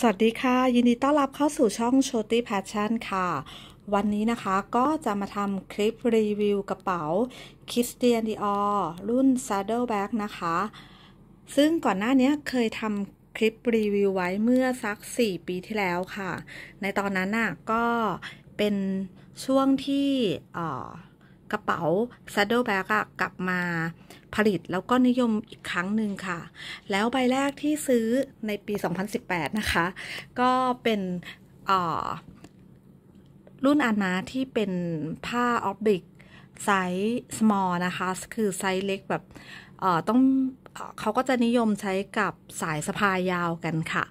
สวัสดีค่ะ ยินดีต้อนรับเข้าสู่ช่อง s h o t y Passion ค่ะ วันนี้นะคะก็จะมาทำคลิปรีวิวกระเป๋า Christian Dior รุ่น Saddleback นะคะ ซึ่งก่อนหน้านี้เคยทำคลิปรีวิวไว้เมื่อสัก 4 ปีที่แล้วค่ะ ในตอนนั้นน่ะก็เป็นช่วงที่กระเป๋า Saddleback กลับมาผลิตแล้วก็นิยมอีกครั้งหนึ่งค่ะ แล้วใบแรกที่ซื้อในปี 2018 นะคะ ก็เป็นรุ่นอานาที่เป็นผ้าออฟบิกไซส์ small นะคะ คือไซส์เล็กแบบต้องเขาก็จะนิยมใช้กับสายสะพายยาวกันค่ะ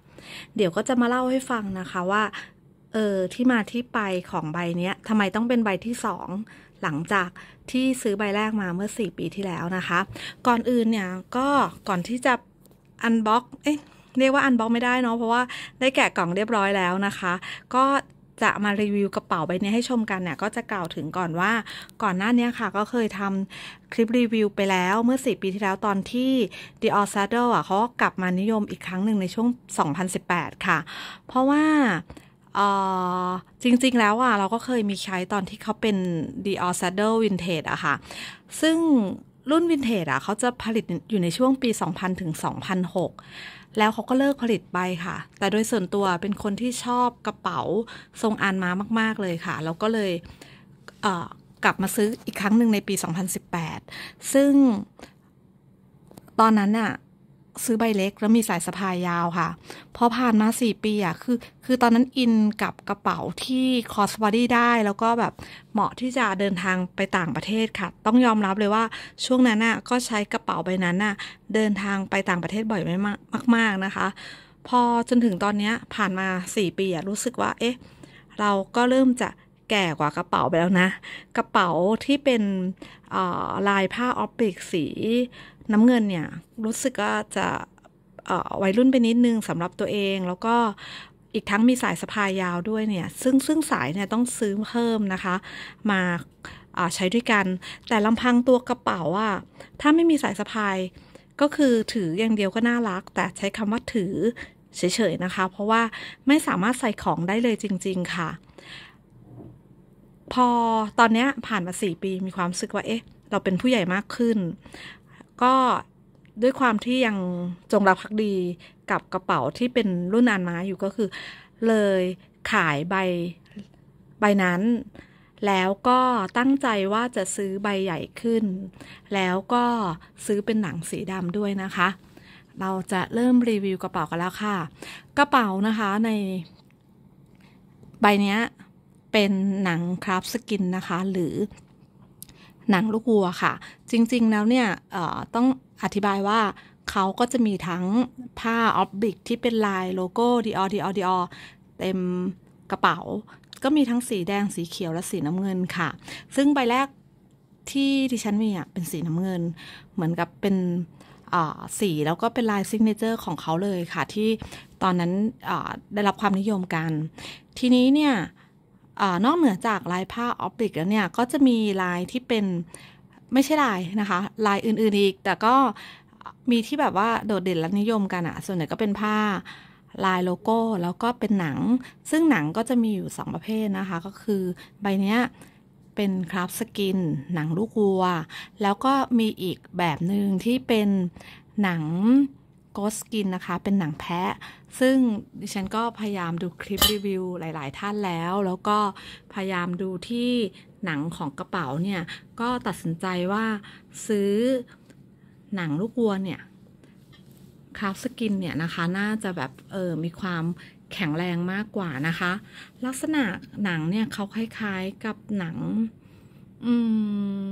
เดี๋ยวก็จะมาเล่าให้ฟังนะคะว่า เออที่มาที่ไปของใบเนี้ยทำไมต้องเป็นใบที่สองหลังจากที่ซื้อใบแรกมาเมื่อ 4 ปีที่แล้วนะคะ ก่อนอื่นเนี่ยก็ก่อนที่จะอันบ็อกเอ๊ะเรียกว่าอันบ็อกไม่ได้เนาะเพราะว่าได้แกะกล่องเรียบร้อยแล้วนะคะ ก็จะมารีวิวกระเป๋าใบนี้ให้ชมกันเนี่ย ก็จะกล่าวถึงก่อนว่าก่อนหน้านี้ค่ะก็เคยทำคลิปรีวิวไปแล้วเมื่อ 4 ปีที่แล้วตอนที่ The All Saddle อ่ะเขากลับมานิยมอีกครั้งหนึ่งในช่วง2018 ค่ะ เพราะว่าจริงๆแล้วอ่ะ เราก็เคยมีใช้ตอนที่เขาเป็น Dior Saddle Vintage อะค่ะ ซึ่งรุ่นวินเทจอ่ะเขาจะผลิตอยู่ในช่วงปี 2000 ถึง 2006 แล้วเขาก็เลิกผลิตไปค่ะ แต่โดยส่วนตัวเป็นคนที่ชอบกระเป๋าทรงอานมามาก ๆเลยค่ะ แล้วก็เลยเกลับมาซื้ออีกครั้งหนึ่งในปี 2018 ซึ่ง ตอนนั้นน่ะซื้อใบเล็กแล้วมีสายสะพายยาวค่ะ พอผ่านมา 4 ปีอะคือคือตอนนั้นอินกับกระเป๋าที่คอสบอดี้ได้ แล้วก็แบบเหมาะที่จะเดินทางไปต่างประเทศค่ะ ต้องยอมรับเลยว่าช่วงนั้นอะก็ใช้กระเป๋าใบนั้นอะเดินทางไปต่างประเทศบ่อยไม่มากกนะคะ พอจนถึงตอนนี้ผ่านมา 4 ปีอะรู้สึกว่าเอ๊ะเราก็เริ่มจะแก่กว่ากระเป๋าไปแล้วนะ กระเป๋าที่เป็นลายผ้าออปฟิกสีน้ำเงินเนี่ย รู้สึกว่าจะวัยรุ่นไปนิดนึงสำหรับตัวเอง แล้วก็อีกทั้งมีสายสะพายยาวด้วยเนี่ย ซึ่งซึ่งสายเนี่ย ต้องซื้อเพิ่มนะคะ มาใช้ด้วยกัน แต่ลำพังตัวกระเป๋าอะถ้าไม่มีสายสะพายก็คือถืออย่างเดียวก็น่ารัก แต่ใช้คำว่าถือเฉยๆนะคะ เพราะว่าไม่สามารถใส่ของได้เลยจริง ๆค่ะ พอตอนนี้ผ่านมาสี่ปีมีความรู้สึกว่าเอ๊ะเราเป็นผู้ใหญ่มากขึ้นก็ด้วยความที่ยังจงรักภักดีกับกระเป๋าที่เป็นรุ่นอานมาอยู่ก็คือ เลยขายใบใบนั้น แล้วก็ตั้งใจว่าจะซื้อใบใหญ่ขึ้น แล้วก็ซื้อเป็นหนังสีดำด้วยนะคะ เราจะเริ่มรีวิวกระเป๋ากันแล้วค่ะ กระเป๋านะคะในใบนี้เป็นหนังคราฟสกินนะคะหรือหนังลูกวัวค่ะ จริงๆ แล้วเนี่ยต้องอธิบายว่าเขาก็จะมีทั้งผ้าออฟบิกที่เป็นลายโลโก้ดีออดีออดีออเต็มกระเป๋า ก็มีทั้งสีแดงสีเขียวและสีน้ำเงินค่ะ ซึ่งใบแรกที่ดิฉันมีอ่ะเป็นสีน้ำเงิน เหมือนกับเป็นสีแล้วก็เป็นลายซิกเนเจอร์ของเขาเลยค่ะ ที่ตอนนั้นได้รับความนิยมกัน ทีนี้เนี่ยอนอกเหนือจากลายผ้าออปติกแล้วเนี่ยก็จะมีลายที่เป็นไม่ใช่ลายนะคะ ลายอื่นๆอีก แต่ก็มีที่แบบว่าโดดเด่นและนิยมกันอะส่วนใหญ่ก็เป็นผ้าลายโลโก้แล้วก็เป็นหนัง ซึ่งหนังก็จะมีอยู่ 2 ประเภทนะคะ ก็คือใบเนี้ย เป็นคราฟสกิน หนังลูกวัว แล้วก็มีอีกแบบหนึ่งที่เป็นหนัง g o สกินนะคะเป็นหนังแพะซึ่งดิฉันก็พยายามดูคลิปรีวิวหลายๆท่านแล้วแล้วก็พยายามดูที่หนังของกระเป๋าเนี่ยก็ตัดสินใจว่าซื้อหนังลูกวัวเนี่ยคราฟสกินเนี่ยนะคะน่าจะแบบเออมีความแข็งแรงมากกว่านะคะ ลักษณะหนังเนี่ยเขาคล้ายๆกับหนังอื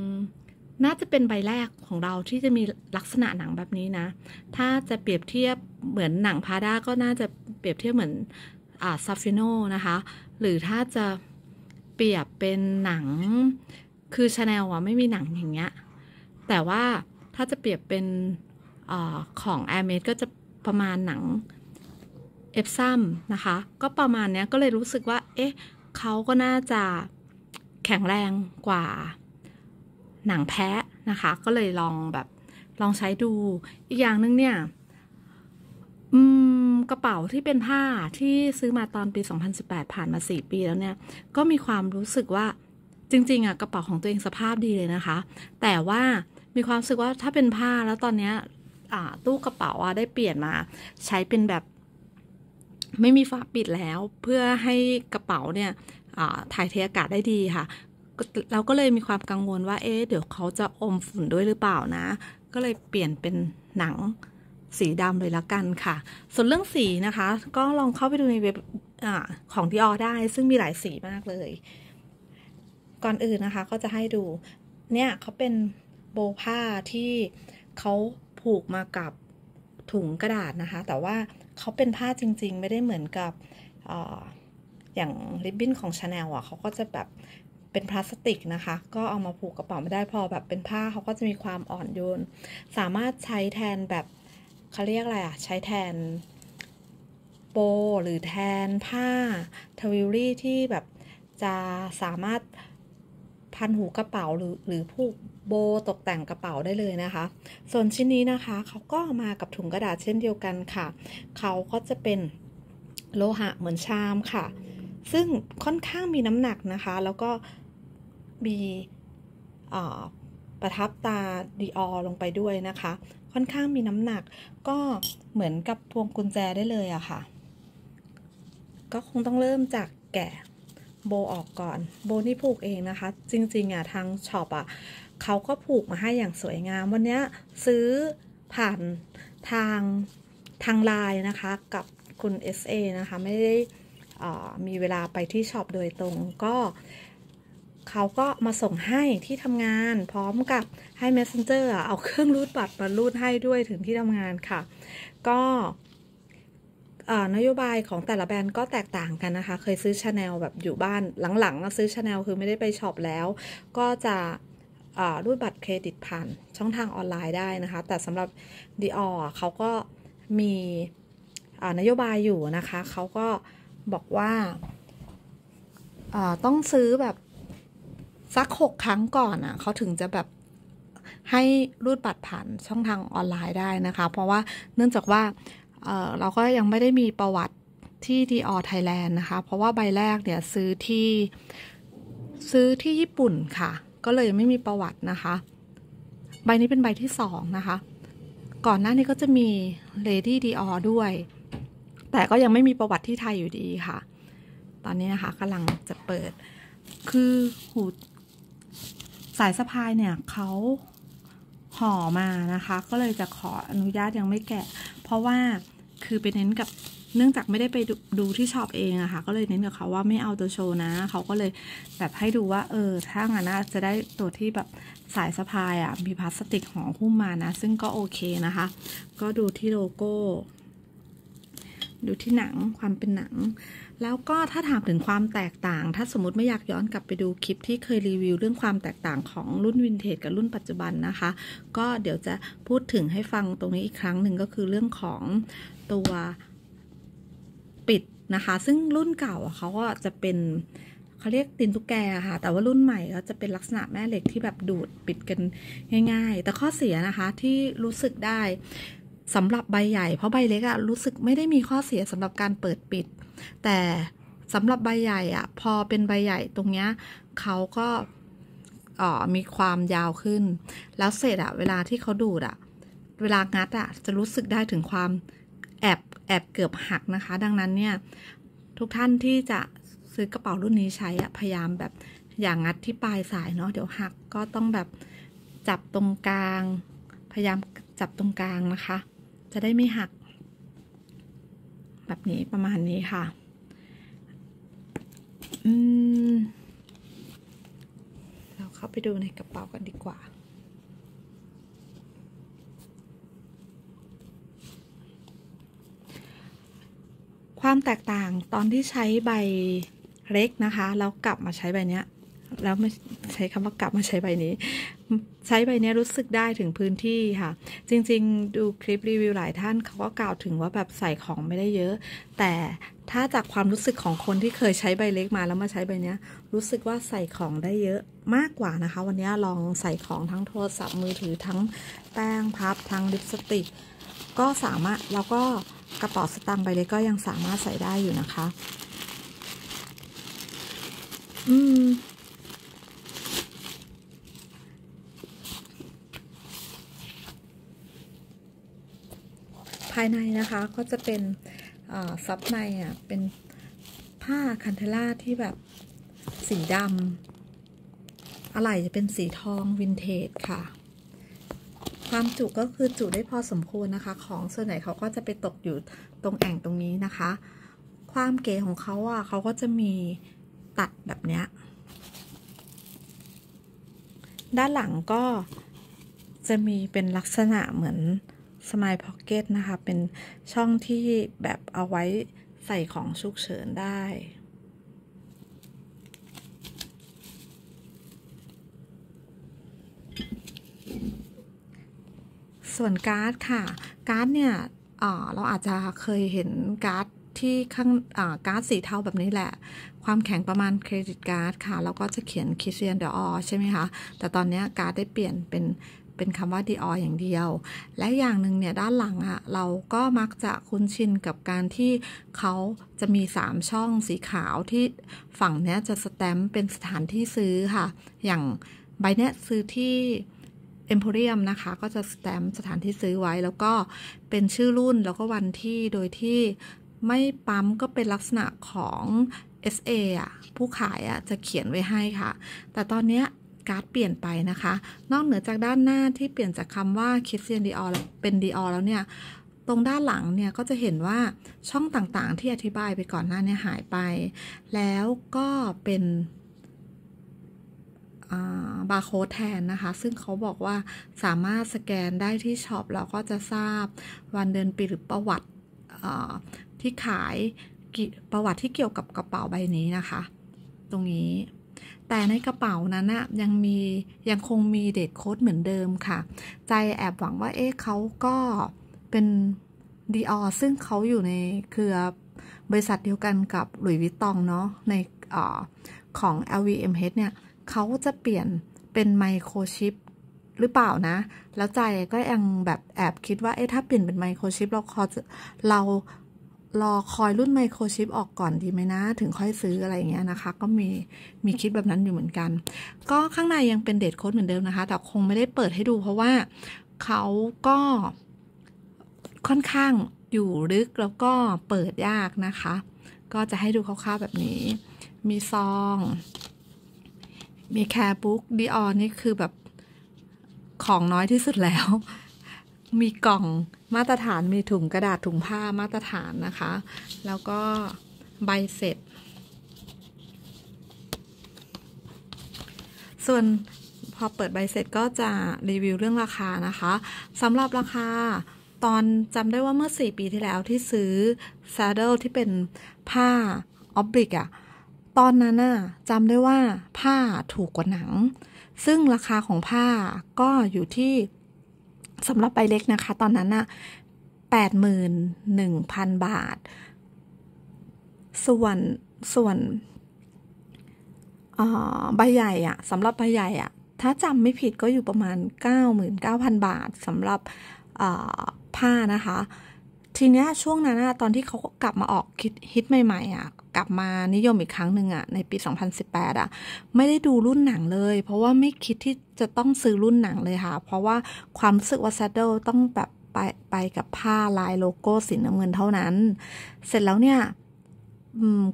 มน่าจะเป็นใบแรกของเราที่จะมีลักษณะหนังแบบนี้นะ ถ้าจะเปรียบเทียบเหมือนหนังพาด้าก็น่าจะเปรียบเทียบเหมือนอซัฟฟิโนนะคะ หรือถ้าจะเปรียบเป็นหนังคือชาแนลอะไม่มีหนังอย่างเงี้ย แต่ว่าถ้าจะเปรียบเป็นอของแอร์เมดก็จะประมาณหนังเอฟซัมนะคะ ก็ประมาณเนี้ยก็เลยรู้สึกว่า เอ๊ะเขาก็น่าจะแข็งแรงกว่าหนังแพะนะคะก็เลยลองแบบลองใช้ดูอีกอย่างนึงเนี่ยกระเป๋าที่เป็นผ้าที่ซื้อมาตอนปี 2018 ผ่านมา 4 ปีแล้วเนี่ยก็มีความรู้สึกว่าจริงๆอะกระเป๋าของตัวเองสภาพดีเลยนะคะ แต่ว่ามีความรู้สึกว่าถ้าเป็นผ้าแล้วตอนเนี้ยตู้กระเป๋าอะได้เปลี่ยนมา ใช้เป็นแบบ ไม่มีฝาปิดแล้วเพื่อให้กระเป๋าเนี่ยถ่ายเทอากาศได้ดีค่ะเราก็เลยมีความกังวลว่า เอ๊ะ เดี๋ยวเขาจะอมฝุ่นด้วยหรือเปล่านะ ก็เลยเปลี่ยนเป็นหนังสีดำเลยละกันค่ะ ส่วนเรื่องสีนะคะ ก็ลองเข้าไปดูในเว็บอของดีออได้ ซึ่งมีหลายสีมากเลย ก่อนอื่นนะคะก็จะให้ดู เนี่ยเขาเป็นโบผ้าที่เขาผูกมากับถุงกระดาษนะคะ แต่ว่าเขาเป็นผ้าจริงๆ ไม่ได้เหมือนกับออย่างริบบิ้นของชาแนลอ่ะเขาก็จะแบบเป็นพลาสติกนะคะ ก็เอามาผูกกระเป๋าไม่ได้พอแบบเป็นผ้าเขาก็จะมีความอ่อนโยนสามารถใช้แทนแบบเขาเรียกอะไรอะใช้แทนโปหรือแทนผ้าทวิลลี่ที่แบบจะสามารถพันหูกระเป๋าหรือหรือผูกโบตกแต่งกระเป๋าได้เลยนะคะ ส่วนชิ้นนี้นะคะเขาก็มากับถุงกระดาษเช่นเดียวกันค่ะเขาก็จะเป็นโลหะเหมือนชามค่ะ ซึ่งค่อนข้างมีน้ำหนักนะคะ แล้วก็มีประทับตาดีออลงไปด้วยนะคะ ค่อนข้างมีน้ำหนักก็เหมือนกับพวงกุญแจได้เลยอะค่ะ ก็คงต้องเริ่มจากแกะโบออกก่อน โบนี่ผูกเองนะคะ จริงๆอะทางช็อปอะเขาก็ผูกมาให้อย่างสวยงาม วันนี้ซื้อผ่านทางทางไลน์นะคะ กับคุณ SA นะคะ ไม่ได้มีเวลาไปที่ช็อปโดยตรงก็เขาก็มาส่งให้ที่ทำงานพร้อมกับให้ Messenger เอาเครื่องรูดบัตรมารูดให้ด้วยถึงที่ทำงานค่ะ ก็นโยบายของแต่ละแบรนด์ก็แตกต่างกันนะคะ เคยซื้อชาแนลแบบอยู่บ้านหลังๆซื้อชาแนลคือไม่ได้ไปช็อปแล้ว ก็จะรูดบัตรเครดิตผ่านช่องทางออนไลน์ได้นะคะ แต่สำหรับ Dior เขาก็มีนโยบายอยู่นะคะ เขาก็บอกว่าต้องซื้อแบบสักหกครั้งก่อนอะ่ะเขาถึงจะแบบให้รูดบัตรผ่านช่องทางออนไลน์ได้นะคะ เพราะว่าเนื่องจากว่าเเราก็ยังไม่ได้มีประวัติที่ดีออไทยแลนด์นะคะ เพราะว่าใบแรกเนี่ยซื้อที่ซื้อที่ญี่ปุ่นค่ะ ก็เลยไม่มีประวัตินะคะ ใบนี้เป็นใบที่สองนะคะ ก่อนหน้านี้ก็จะมี Lady d i o อด้วย แต่ก็ยังไม่มีประวัติที่ไทยอยู่ดีค่ะ ตอนนี้นะคะกำลังจะเปิดคือหูสายสะพายเนี่ยเขาห่อมานะคะ ก็เลยจะขออนุญาตยังไม่แกะ เพราะว่าคือไปเน้นกับเนื่องจากไม่ได้ไปดดูที่ช็อปเองอะคะ่ะก็เลยเน้นกับเขาว่าไม่เอาตัวโชว์นะเขาก็เลยแบบให้ดูว่าเออถ้างั้นจะได้ตัวที่แบบสายสะพายอะมีพลาสติกห่อหุ้มมานะ ซึ่งก็โอเคนะคะ ก็ดูที่โลโก้ดูที่หนังความเป็นหนัง แล้วก็ถ้าถามถึงความแตกต่าง ถ้าสมมติไม่อยากย้อนกลับไปดูคลิปที่เคยรีวิวเรื่องความแตกต่างของรุ่นวินเทจกับรุ่นปัจจุบันนะคะ ก็เดี๋ยวจะพูดถึงให้ฟังตรงนี้อีกครั้งหนึ่งก็คือเรื่องของตัวปิดนะคะ ซึ่งรุ่นเก่าเขาก็จะเป็นเขาเรียกตีนตุ๊กแกค่ะ แต่ว่ารุ่นใหม่ก็จะเป็นลักษณะแม่เหล็กที่แบบดูดปิดกันง่าย ๆ แต่ข้อเสียนะคะที่รู้สึกได้สำหรับใบใหญ่ เพราะใบเล็กอะรู้สึกไม่ได้มีข้อเสียสำหรับการเปิดปิด แต่สำหรับใบใหญ่อะพอเป็นใบใหญ่ ตรงเนี้ยเขาก็มีความยาวขึ้น แล้วเสร็จอะเวลาที่เขาดูดอะเวลางัดอะจะรู้สึกได้ถึงความแอบ แอบเกือบหักนะคะ ดังนั้นเนี่ยทุกท่านที่จะซื้อกระเป๋ารุ่นนี้ใช้อะพยายามแบบอย่างงัดที่ปลายสายเนาะเดี๋ยวหักก็ต้องแบบจับตรงกลาง พยายามจับตรงกลางนะคะจะได้ไม่หัก แบบนี้ประมาณนี้ค่ะ อืม เราเข้าไปดูในกระเป๋ากันดีกว่า ความแตกต่างตอนที่ใช้ใบเล็กนะคะแล้วกลับมาใช้ใบเนี้ยแล้วใช้คำว่ากลับมาใช้ใบนี้ใช้ใบนี้รู้สึกได้ถึงพื้นที่ค่ะ จริง ๆ ดูคลิปรีวิวหลายท่าน เขาก็กล่าวถึงว่าแบบใส่ของไม่ได้เยอะ แต่ถ้าจากความรู้สึกของคนที่เคยใช้ใบเล็กมาแล้วมาใช้ใบนี้รู้สึกว่าใส่ของได้เยอะมากกว่านะคะวันนี้ลองใส่ของทั้งโทรศัพท์มือถือทั้งแป้งพับทั้งลิปสติก ก็สามารถ แล้วก็กระเป๋าสตางค์ใบเล็กก็ยังสามารถใส่ได้อยู่นะคะ อืมายในนะคะก็จะเป็นซับในอ่ะเป็นผ้าคันเทล่าที่แบบสีดำอะไหล่จะเป็นสีทองวินเทจค่ะ ความจุก็คือจุได้พอสมควรนะคะ ของส่วนใหญ่เขาก็จะไปตกอยู่ตรงแอ่งตรงนี้นะคะ ความเก๋ของเขาอ่ะเขาก็จะมีตัดแบบเนี้ย ด้านหลังก็จะมีเป็นลักษณะเหมือน Smile Pocket นะคะเป็นช่องที่แบบเอาไว้ใส่ของฉุกเฉิน ได้ ส่วน การ์ด ค่ะ การ์ด เนี่ยเราอาจจะเคยเห็น การ์ด ที่ ข้างการ์ด สีเทาแบบนี้ แหละความแข็งประมาณเครดิตการ์ด ค่ะ แล้วก็จะเขียนคิเซียนเดออใช่ไหมคะแต่ตอนนี้การ์ด ได้เปลี่ยนเป็นเป็นคำว่า Dior อย่างเดียว และอย่างหนึ่งเนี่ยด้านหลังอะ่ะเราก็มักจะคุ้นชินกับการที่เขาจะมี 3 ช่องสีขาวที่ฝั่งเนี้ยจะสแตมป์เป็นสถานที่ซื้อค่ะ อย่างใบเนี้ยซื้อที่เอ็มโพเรียมนะคะก็จะสแตมป์สถานที่ซื้อไว้แล้วก็เป็นชื่อรุ่นแล้วก็วันที่โดยที่ไม่ปั๊มก็เป็นลักษณะของ SA อ่ะผู้ขายอ่ะจะเขียนไว้ให้ค่ะ แต่ตอนเนี้ยการ์ด เปลี่ยนไปนะคะ นอกเหนือจากด้านหน้าที่เปลี่ยน จากคำว่าคิสเซียนดีออเป็นดีออแล้ว เนี่ย ตรงด้านหลังเนี่ยก็จะเห็นว่าช่องต่างๆ ที่อธิบายไปก่อนหน้าเนี่ยหายไป แล้วก็เป็นบาร์โค้ดแทนนะคะ ซึ่งเขาบอกว่าสามารถสแกนได้ที่ช็อปแล้วก็จะทราบวันเดือนปีหรือประวัติที่ขายประวัติที่เกี่ยวกับกระเป๋าใบนี้นะคะ ตรงนี้แต่ในกระเป๋านั้นนะยังมียังคงมีเดทโค้ดเหมือนเดิมค่ะ ใจแอบหวังว่าเอ๊ะเขาก็เป็นดีออซึ่งเขาอยู่ในเครือบริษัทเดียวกันกับ หลุยวิตตองเนาะในอของ LVMH เนี่ยเขาจะเปลี่ยนเป็นไมโครชิปหรือเปล่านะ แล้วใจก็ยังแบบแอบคิดว่าเอ๊ะถ้าเปลี่ยนเป็นไมโครชิปเราคอเรารอคอยรุ่นไมโครชิปออกก่อนดีไหมนะ ถึงค่อยซื้ออะไรอย่างเงี้ยนะคะ ก็มีมีคิดแบบนั้นอยู่เหมือนกัน ก็ข้างในยังเป็นเดทโค้ดเหมือนเดิมนะคะ แต่คงไม่ได้เปิดให้ดูเพราะว่าเขาก็ค่อนข้างอยู่ลึกแล้วก็เปิดยากนะคะ ก็จะให้ดูคร่าวๆแบบนี้ มีซอง มีแคร์บุ๊กดีออนนี่คือแบบของน้อยที่สุดแล้วมีกล่องมาตรฐาน มีถุงกระดาษถุงผ้ามาตรฐานนะคะ แล้วก็ใบเสร็จ ส่วนพอเปิดใบเสร็จก็จะรีวิวเรื่องราคานะคะ สำหรับราคาตอนจำได้ว่าเมื่อ4ปีที่แล้วที่ซื้อ saddle ที่เป็นผ้าออบริกอะตอนนั้นน่ะจำได้ว่าผ้าถูกกว่าหนัง ซึ่งราคาของผ้าก็อยู่ที่สำหรับใบเล็กนะคะ ตอนนั้นน่ะ 81,000 บาท ส่วนส่วนใบใหญ่อะสำหรับใบใหญ่อะถ้าจำไม่ผิดก็อยู่ประมาณ 99,000 บาทสำหรับผ้านะคะ ทีนี้ช่วงนั้นตอนที่เขากลับมาออกคิดฮิตใหม่ ๆ อ่ะกลับมานิยมอีกครั้งหนึ่งอะในปี 2018อะไม่ได้ดูรุ่นหนังเลย เพราะว่าไม่คิดที่จะต้องซื้อรุ่นหนังเลยค่ะ เพราะว่าความรู้สึกว่าซดเดิลต้องแบบไปไปกับผ้าลายโลโก้สีน้ำเงินเท่านั้น เสร็จแล้วเนี่ย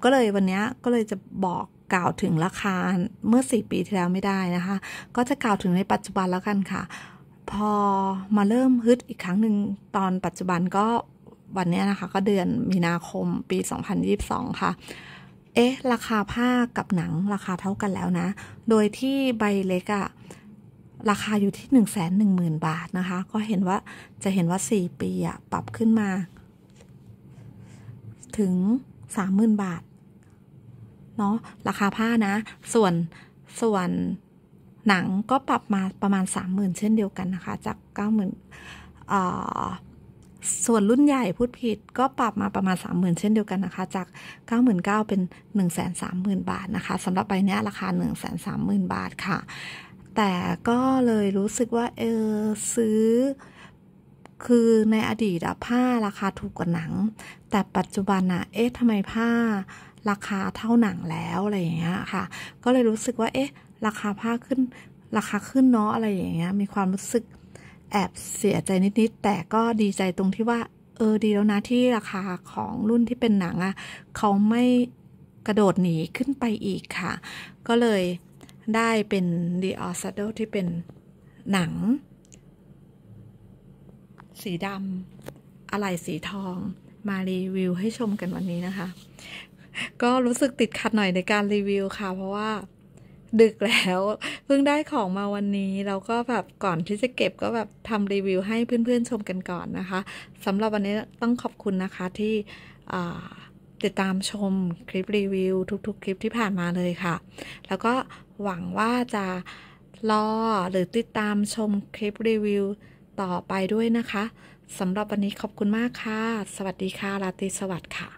ก็เลยวันนี้ก็เลยจะบอกกล่าวถึงราคาเมื่อ4ปีที่แล้วไม่ได้นะคะ ก็จะกล่าวถึงในปัจจุบันแล้วกันค่ะ พอมาเริ่มฮึดอีกครั้งหนึ่งตอนปัจจุบันก็วันนี้นะคะ ก็เดือนมีนาคมปี 2022 ค่ะ เอ๊ะ ราคาผ้ากับหนังราคาเท่ากันแล้วนะ โดยที่ใบเล็กอะราคาอยู่ที่ 1 1 0 0 0 0 บาทนะคะ ก็เห็นว่า จะเห็นว่า 4 ปีอะปรับขึ้นมา ถึง 30,000 บาท เนาะราคาผ้านะ ส่วนส่วนหนังก็ปรับมาประมาณ 30,000 เช่นเดียวกันนะคะ จาก 90,000อ่าส่วนรุ่นใหญ่พูดผิดก็ปรับมาประมาณ30,000 เช่นเดียวกันนะคะจาก 99,000เป็น 130,000 บาทนะคะสำหรับใบนี้ราคา 130,000 บาทค่ะ แต่ก็เลยรู้สึกว่า เออซื้อคือในอดีตผ้าราคาถูกกว่าหนัง แต่ปัจจุบันอะเอ๊ะทำไมผ้าราคาเท่าหนังแล้ว อะไรอย่างเงี้ยค่ะ ก็เลยรู้สึกว่าเอ๊ะราคาผ้าขึ้นราคาขึ้นเนาะอะไรอย่างเงี้ยมีความรู้สึกแอบเสียใจนิดๆแต่ก็ดีใจตรงที่ว่า เออดีแล้วนะ ที่ราคาของรุ่นที่เป็นหนังอะ่ะเขาไม่กระโดดหนีขึ้นไปอีกค่ะ ก็เลยได้เป็น The o r s a d o ที่เป็นหนัง สีดำอะไรสีทอง มารีวิวให้ชมกันวันนี้นะคะ ก็รู้สึกติดขัดหน่อยในการรีวิวค่ะ เพราะว่าดึกแล้วเพิ่งได้ของมาวันนี้เราก็แบบก่อนที่จะเก็บก็แบบทำรีวิวให้เพื่อนๆ ชมกันก่อนนะคะสำหรับวันนี้ต้องขอบคุณนะคะที่ติดตามชมคลิปรีวิวทุกๆ คลิปที่ผ่านมาเลยค่ะ แล้วก็หวังว่าจะรอหรือติดตามชมคลิปรีวิวต่อไปด้วยนะคะสำหรับวันนี้ขอบคุณมากค่ะ สวัสดีค่ะราตรีสวัสดิ์ค่ะ